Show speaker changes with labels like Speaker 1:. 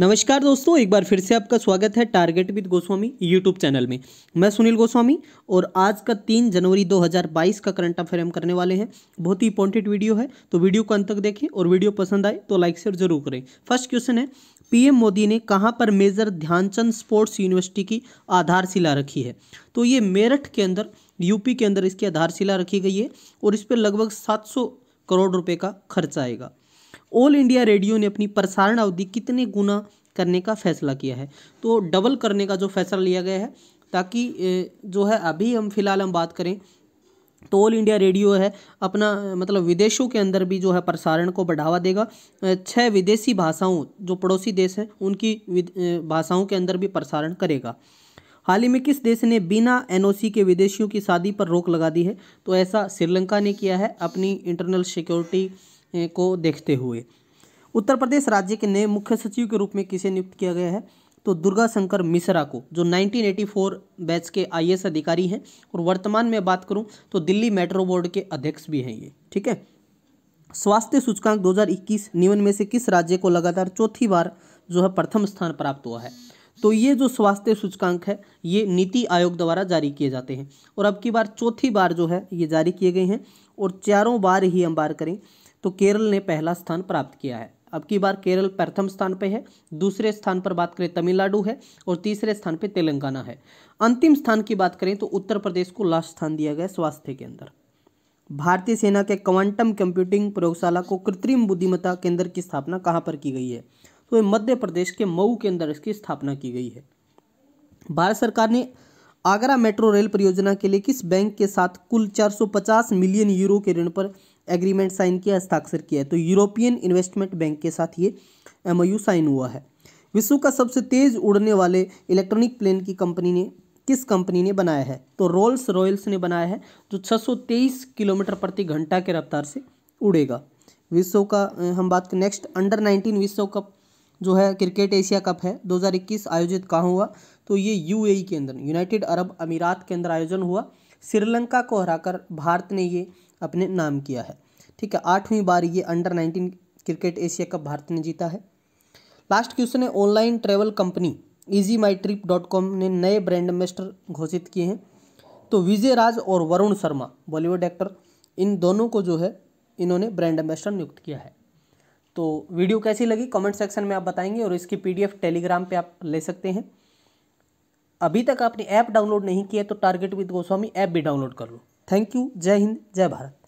Speaker 1: नमस्कार दोस्तों एक बार फिर से आपका स्वागत है target with Goswami YouTube channel में मैं सुनील गोस्वामी और आज का तीन जनवरी 2022 का करंट अफेयर हम करने वाले हैं बहुत ही इंपॉर्टेंट वीडियो है तो वीडियो को अंत तक देखें और वीडियो पसंद आए तो लाइक शेयर जरूर करें फर्स्ट क्वेश्चन है पीएम मोदी ने कहाँ पर मेजर ध्यानचंद स्पोर्ट्स यूनिवर्सिटी की आधारशिला रखी है तो ये मेरठ के अंदर यूपी के अंदर इसकी आधारशिला रखी गई है और इस पर लगभग सात करोड़ रुपये का खर्च आएगा ऑल इंडिया रेडियो ने अपनी प्रसारण अवधि कितने गुना करने का फैसला किया है तो डबल करने का जो फैसला लिया गया है ताकि जो है अभी हम फिलहाल हम बात करें तो ऑल इंडिया रेडियो है अपना मतलब विदेशों के अंदर भी जो है प्रसारण को बढ़ावा देगा छः विदेशी भाषाओं जो पड़ोसी देश हैं उनकी भाषाओं के अंदर भी प्रसारण करेगा हाल ही में किस देश ने बिना एनओसी के विदेशियों की शादी पर रोक लगा दी है तो ऐसा श्रीलंका ने किया है अपनी इंटरनल सिक्योरिटी को देखते हुए उत्तर प्रदेश राज्य के नए मुख्य सचिव के रूप में किसे नियुक्त किया गया है तो दुर्गा शंकर मिश्रा को जो 1984 बैच के आई अधिकारी हैं और वर्तमान में बात करूं तो दिल्ली मेट्रो बोर्ड के अध्यक्ष भी हैं ये ठीक है स्वास्थ्य सूचकांक 2021 निवन में से किस राज्य को लगातार चौथी बार जो है प्रथम स्थान प्राप्त हुआ है तो ये जो स्वास्थ्य सूचकांक है ये नीति आयोग द्वारा जारी किए जाते हैं और अब की बार चौथी बार जो है ये जारी किए गए हैं और चारों बार ही हम बार करें तो केरल ने पहला स्थान प्राप्त किया है अब की बार केरल प्रथम स्थान पर है दूसरे स्थान पर बात करें तमिलनाडु है और तीसरे स्थान पर तेलंगाना है अंतिम स्थान की बात करें तो उत्तर प्रदेश को लास्ट स्थान दिया गया स्वास्थ्य के अंदर भारतीय सेना के क्वांटम कंप्यूटिंग प्रयोगशाला को कृत्रिम बुद्धिमत्ता केंद्र की स्थापना कहाँ पर की गई है तो मध्य प्रदेश के मऊ के अंदर इसकी स्थापना की गई है भारत सरकार ने आगरा मेट्रो रेल परियोजना के लिए किस बैंक के साथ कुल 450 मिलियन यूरो के ऋण पर एग्रीमेंट साइन किया हस्ताक्षर किया है तो यूरोपियन इन्वेस्टमेंट बैंक के साथ ये एम साइन हुआ है विश्व का सबसे तेज उड़ने वाले इलेक्ट्रॉनिक प्लेन की कंपनी ने किस कंपनी ने बनाया है तो रोल्स रॉयल्स ने बनाया है जो 623 किलोमीटर प्रति घंटा के रफ्तार से उड़ेगा विश्व का हम बात करें नेक्स्ट अंडर 19 विश्व कप जो है क्रिकेट एशिया कप है 2021 आयोजित कहाँ हुआ तो ये यूएई के अंदर यूनाइटेड अरब अमीरात के अंदर आयोजन हुआ श्रीलंका को हराकर भारत ने ये अपने नाम किया है ठीक है आठवीं बार ये under nineteen cricket Asia cup Bharat ने जीता है लास्ट क्वेश्चन है online travel company easy my trip dot com ने नए ब्रांड एम्बेस्टर घोषित किए हैं तो विजय राज और वरुण शर्मा बॉलीवुड एक्टर इन दोनों को जो है इन्होंने ब्रांड एम्बेस्टर नियुक्त किया है तो वीडियो कैसी लगी कमेंट सेक्शन में आप बताएंगे और इसकी पीडीएफ टेलीग्राम पे आप ले सकते हैं अभी तक आपने ऐप डाउनलोड नहीं किया तो टारगेट विद गोस्वामी ऐप भी डाउनलोड कर लो थैंक यू जय हिंद जय भारत